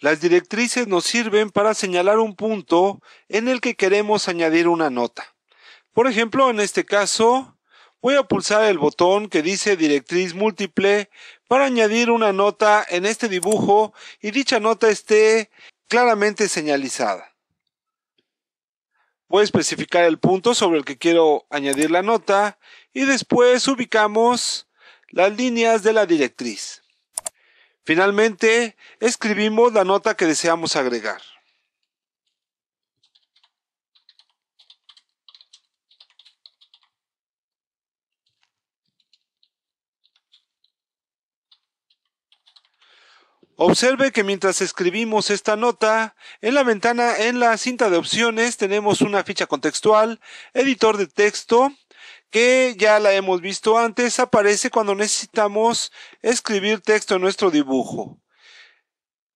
Las directrices nos sirven para señalar un punto en el que queremos añadir una nota. Por ejemplo, en este caso, voy a pulsar el botón que dice directriz múltiple para añadir una nota en este dibujo y dicha nota esté claramente señalizada. Voy a especificar el punto sobre el que quiero añadir la nota y después ubicamos las líneas de la directriz. Finalmente, escribimos la nota que deseamos agregar. Observe que mientras escribimos esta nota, en la ventana en la cinta de opciones tenemos una ficha contextual, editor de texto, que ya la hemos visto antes, aparece cuando necesitamos escribir texto en nuestro dibujo.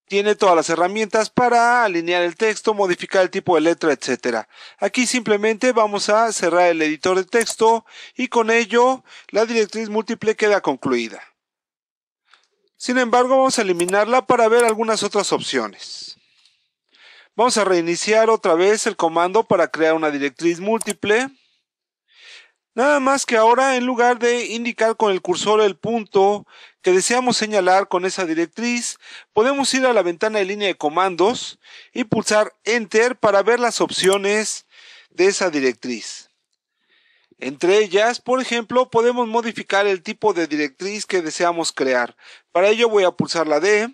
Tiene todas las herramientas para alinear el texto, modificar el tipo de letra, etc. Aquí simplemente vamos a cerrar el editor de texto y con ello la directriz múltiple queda concluida. Sin embargo, vamos a eliminarla para ver algunas otras opciones. Vamos a reiniciar otra vez el comando para crear una directriz múltiple. Nada más que ahora, en lugar de indicar con el cursor el punto que deseamos señalar con esa directriz, podemos ir a la ventana de línea de comandos y pulsar Enter para ver las opciones de esa directriz. Entre ellas, por ejemplo, podemos modificar el tipo de directriz que deseamos crear. Para ello voy a pulsar la D.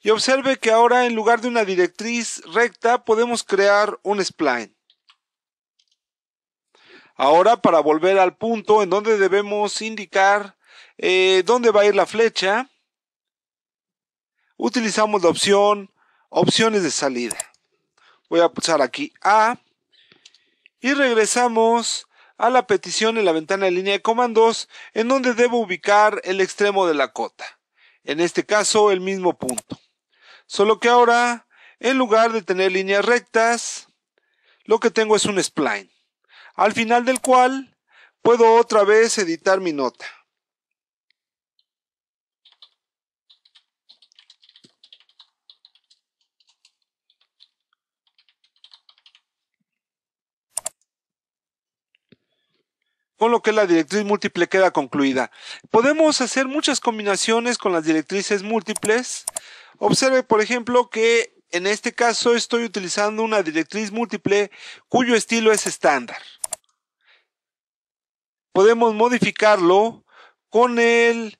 Y observe que ahora en lugar de una directriz recta podemos crear un spline. Ahora para volver al punto en donde debemos indicar eh, dónde va a ir la flecha, utilizamos la opción opciones de salida. Voy a pulsar aquí A y regresamos a la petición en la ventana de línea de comandos en donde debo ubicar el extremo de la cota. En este caso el mismo punto. Solo que ahora, en lugar de tener líneas rectas, lo que tengo es un spline al final del cual puedo otra vez editar mi nota. con lo que la directriz múltiple queda concluida. Podemos hacer muchas combinaciones con las directrices múltiples. Observe, por ejemplo, que en este caso estoy utilizando una directriz múltiple cuyo estilo es estándar podemos modificarlo con el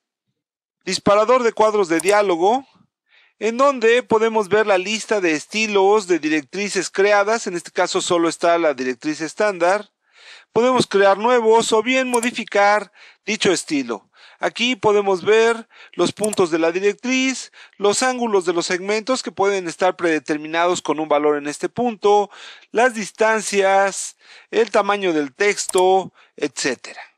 disparador de cuadros de diálogo, en donde podemos ver la lista de estilos de directrices creadas, en este caso solo está la directriz estándar, podemos crear nuevos o bien modificar dicho estilo. Aquí podemos ver los puntos de la directriz, los ángulos de los segmentos que pueden estar predeterminados con un valor en este punto, las distancias, el tamaño del texto, etcétera.